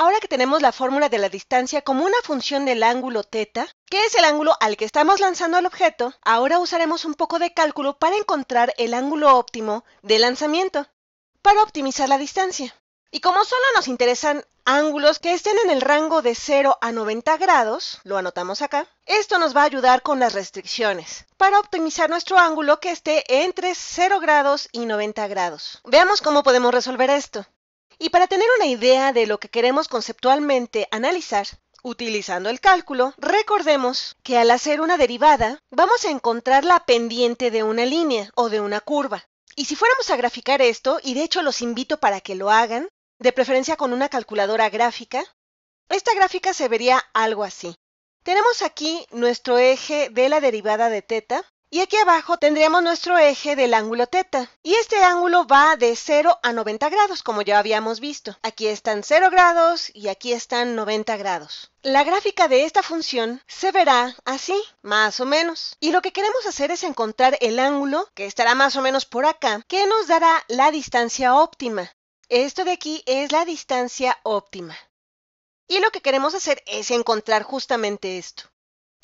Ahora que tenemos la fórmula de la distancia como una función del ángulo θ, que es el ángulo al que estamos lanzando al objeto, ahora usaremos un poco de cálculo para encontrar el ángulo óptimo de lanzamiento, para optimizar la distancia. Y como solo nos interesan ángulos que estén en el rango de 0 a 90 grados, lo anotamos acá, esto nos va a ayudar con las restricciones, para optimizar nuestro ángulo que esté entre 0 grados y 90 grados. Veamos cómo podemos resolver esto. Y para tener una idea de lo que queremos conceptualmente analizar, Utilizando el cálculo, recordemos que al hacer una derivada vamos a encontrar la pendiente de una línea o de una curva. Y si fuéramos a graficar esto, y de hecho los invito para que lo hagan, de preferencia con una calculadora gráfica, esta gráfica se vería algo así. Tenemos aquí nuestro eje de la derivada de teta, y aquí abajo tendremos nuestro eje del ángulo teta. Y este ángulo va de 0 a 90 grados, como ya habíamos visto. Aquí están 0 grados y aquí están 90 grados. La gráfica de esta función se verá así, más o menos. Y lo que queremos hacer es encontrar el ángulo, que estará más o menos por acá, que nos dará la distancia óptima. Esto de aquí es la distancia óptima. Y lo que queremos hacer es encontrar justamente esto.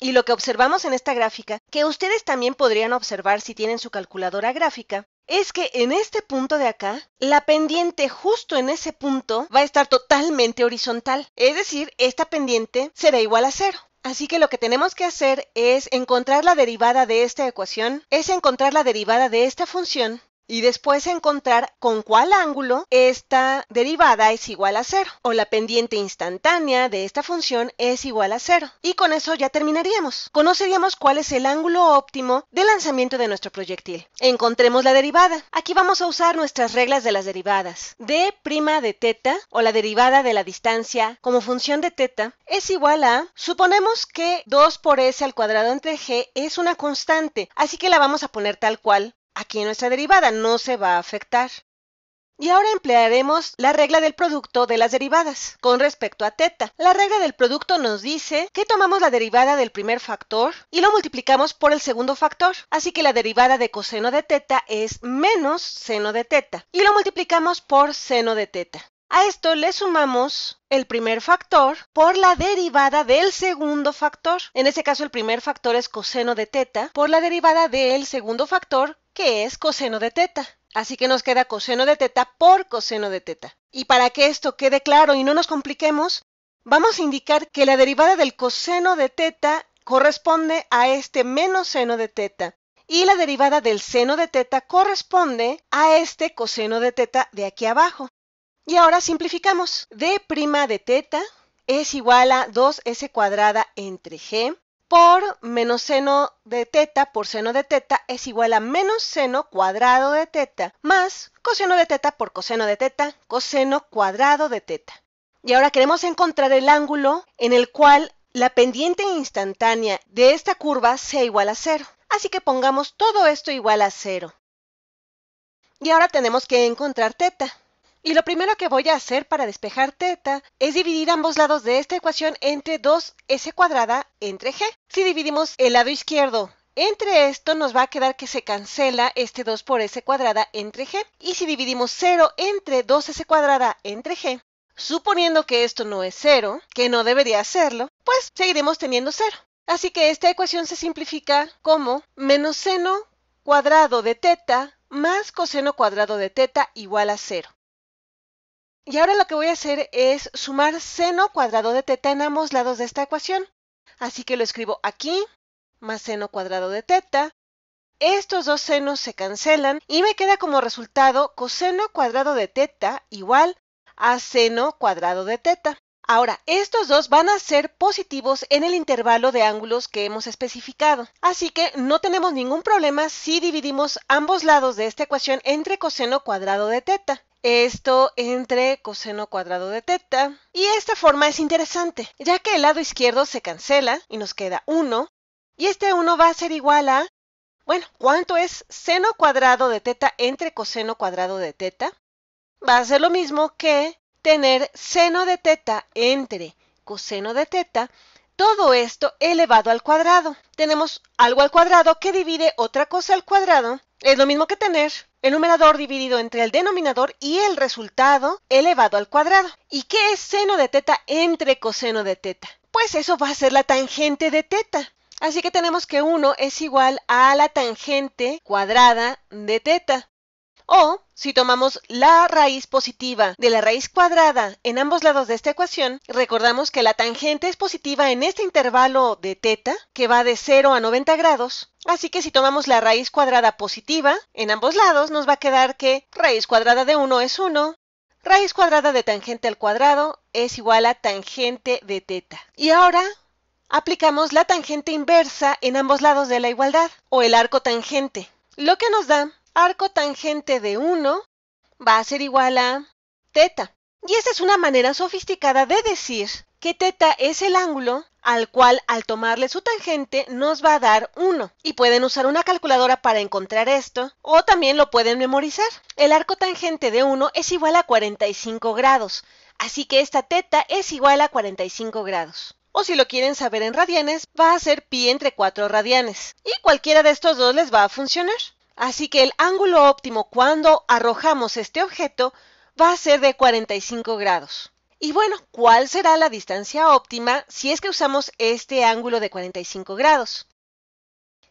Y lo que observamos en esta gráfica, que ustedes también podrían observar si tienen su calculadora gráfica, es que en este punto de acá, la pendiente justo en ese punto va a estar totalmente horizontal. Es decir, esta pendiente será igual a cero. Así que lo que tenemos que hacer es encontrar la derivada de esta ecuación, es encontrar la derivada de esta función y después encontrar con cuál ángulo esta derivada es igual a cero o la pendiente instantánea de esta función es igual a cero. Y con eso ya terminaríamos. Conoceríamos cuál es el ángulo óptimo de lanzamiento de nuestro proyectil. Encontremos la derivada. Aquí vamos a usar nuestras reglas de las derivadas. D' de teta o la derivada de la distancia como función de teta es igual a, suponemos que 2 por s al cuadrado entre g es una constante, así que la vamos a poner tal cual Aquí nuestra derivada no se va a afectar. Y ahora emplearemos la regla del producto de las derivadas con respecto a teta. La regla del producto nos dice que tomamos la derivada del primer factor y lo multiplicamos por el segundo factor. Así que la derivada de coseno de teta es menos seno de teta y lo multiplicamos por seno de teta. A esto le sumamos el primer factor por la derivada del segundo factor. En ese caso el primer factor es coseno de teta por la derivada del segundo factor que es coseno de teta. Así que nos queda coseno de teta por coseno de teta. Y para que esto quede claro y no nos compliquemos, vamos a indicar que la derivada del coseno de teta corresponde a este menos seno de teta. Y la derivada del seno de teta corresponde a este coseno de teta de aquí abajo. Y ahora simplificamos. D' de teta es igual a 2s cuadrada entre g por menos seno de teta por seno de teta es igual a menos seno cuadrado de teta más coseno de teta por coseno de teta, coseno cuadrado de teta. Y ahora queremos encontrar el ángulo en el cual la pendiente instantánea de esta curva sea igual a cero. Así que pongamos todo esto igual a cero. Y ahora tenemos que encontrar teta. Y lo primero que voy a hacer para despejar teta es dividir ambos lados de esta ecuación entre 2s cuadrada entre g. Si dividimos el lado izquierdo entre esto nos va a quedar que se cancela este 2 por s cuadrada entre g. Y si dividimos 0 entre 2s cuadrada entre g, suponiendo que esto no es 0, que no debería serlo, pues seguiremos teniendo 0. Así que esta ecuación se simplifica como menos seno cuadrado de teta más coseno cuadrado de teta igual a 0. Y ahora lo que voy a hacer es sumar seno cuadrado de teta en ambos lados de esta ecuación. Así que lo escribo aquí, más seno cuadrado de teta. Estos dos senos se cancelan y me queda como resultado coseno cuadrado de teta igual a seno cuadrado de teta. Ahora, estos dos van a ser positivos en el intervalo de ángulos que hemos especificado. Así que no tenemos ningún problema si dividimos ambos lados de esta ecuación entre coseno cuadrado de teta esto entre coseno cuadrado de teta. Y esta forma es interesante, ya que el lado izquierdo se cancela y nos queda 1, y este 1 va a ser igual a, bueno, ¿cuánto es seno cuadrado de teta entre coseno cuadrado de teta? Va a ser lo mismo que tener seno de teta entre coseno de teta todo esto elevado al cuadrado. Tenemos algo al cuadrado que divide otra cosa al cuadrado. Es lo mismo que tener el numerador dividido entre el denominador y el resultado elevado al cuadrado. ¿Y qué es seno de teta entre coseno de teta? Pues eso va a ser la tangente de teta. Así que tenemos que 1 es igual a la tangente cuadrada de teta. O si tomamos la raíz positiva de la raíz cuadrada en ambos lados de esta ecuación, recordamos que la tangente es positiva en este intervalo de teta, que va de 0 a 90 grados. Así que si tomamos la raíz cuadrada positiva en ambos lados, nos va a quedar que raíz cuadrada de 1 es 1, raíz cuadrada de tangente al cuadrado es igual a tangente de teta. Y ahora aplicamos la tangente inversa en ambos lados de la igualdad, o el arco tangente, lo que nos da arco tangente de 1 va a ser igual a teta. Y esta es una manera sofisticada de decir que teta es el ángulo al cual al tomarle su tangente nos va a dar 1. Y pueden usar una calculadora para encontrar esto o también lo pueden memorizar. El arco tangente de 1 es igual a 45 grados, así que esta teta es igual a 45 grados. O si lo quieren saber en radianes, va a ser pi entre 4 radianes. Y cualquiera de estos dos les va a funcionar. Así que el ángulo óptimo cuando arrojamos este objeto va a ser de 45 grados. Y bueno, ¿cuál será la distancia óptima si es que usamos este ángulo de 45 grados?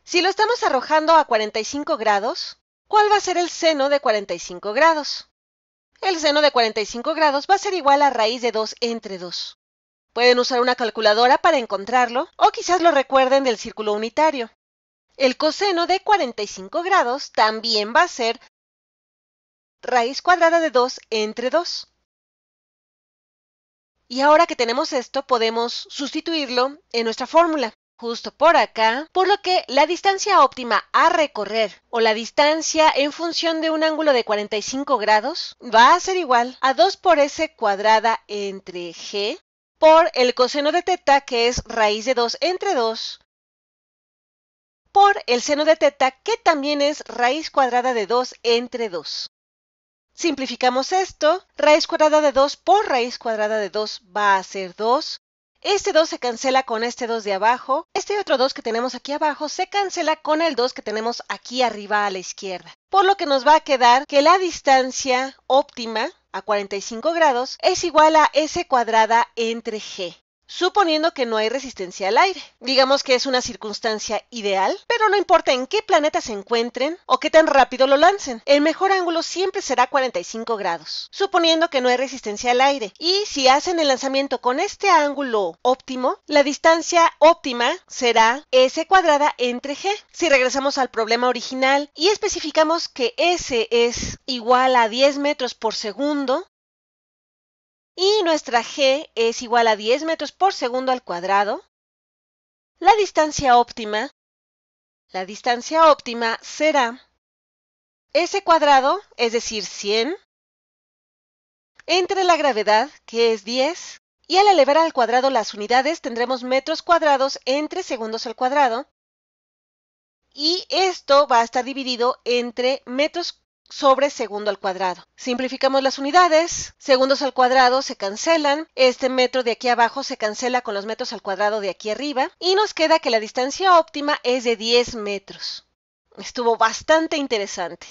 Si lo estamos arrojando a 45 grados, ¿cuál va a ser el seno de 45 grados? El seno de 45 grados va a ser igual a raíz de 2 entre 2. Pueden usar una calculadora para encontrarlo o quizás lo recuerden del círculo unitario. El coseno de 45 grados también va a ser raíz cuadrada de 2 entre 2. Y ahora que tenemos esto, podemos sustituirlo en nuestra fórmula, justo por acá, por lo que la distancia óptima a recorrer o la distancia en función de un ángulo de 45 grados va a ser igual a 2 por s cuadrada entre g por el coseno de teta, que es raíz de 2 entre 2, por el seno de teta, que también es raíz cuadrada de 2 entre 2. Simplificamos esto, raíz cuadrada de 2 por raíz cuadrada de 2 va a ser 2. Este 2 se cancela con este 2 de abajo, este otro 2 que tenemos aquí abajo se cancela con el 2 que tenemos aquí arriba a la izquierda, por lo que nos va a quedar que la distancia óptima a 45 grados es igual a S cuadrada entre G suponiendo que no hay resistencia al aire. Digamos que es una circunstancia ideal, pero no importa en qué planeta se encuentren o qué tan rápido lo lancen. El mejor ángulo siempre será 45 grados, suponiendo que no hay resistencia al aire. Y si hacen el lanzamiento con este ángulo óptimo, la distancia óptima será S cuadrada entre G. Si regresamos al problema original y especificamos que S es igual a 10 metros por segundo, y nuestra g es igual a 10 metros por segundo al cuadrado, la distancia óptima, la distancia óptima será ese cuadrado, es decir, 100, entre la gravedad, que es 10, y al elevar al cuadrado las unidades tendremos metros cuadrados entre segundos al cuadrado, y esto va a estar dividido entre metros sobre segundo al cuadrado. Simplificamos las unidades, segundos al cuadrado se cancelan, este metro de aquí abajo se cancela con los metros al cuadrado de aquí arriba y nos queda que la distancia óptima es de 10 metros. Estuvo bastante interesante.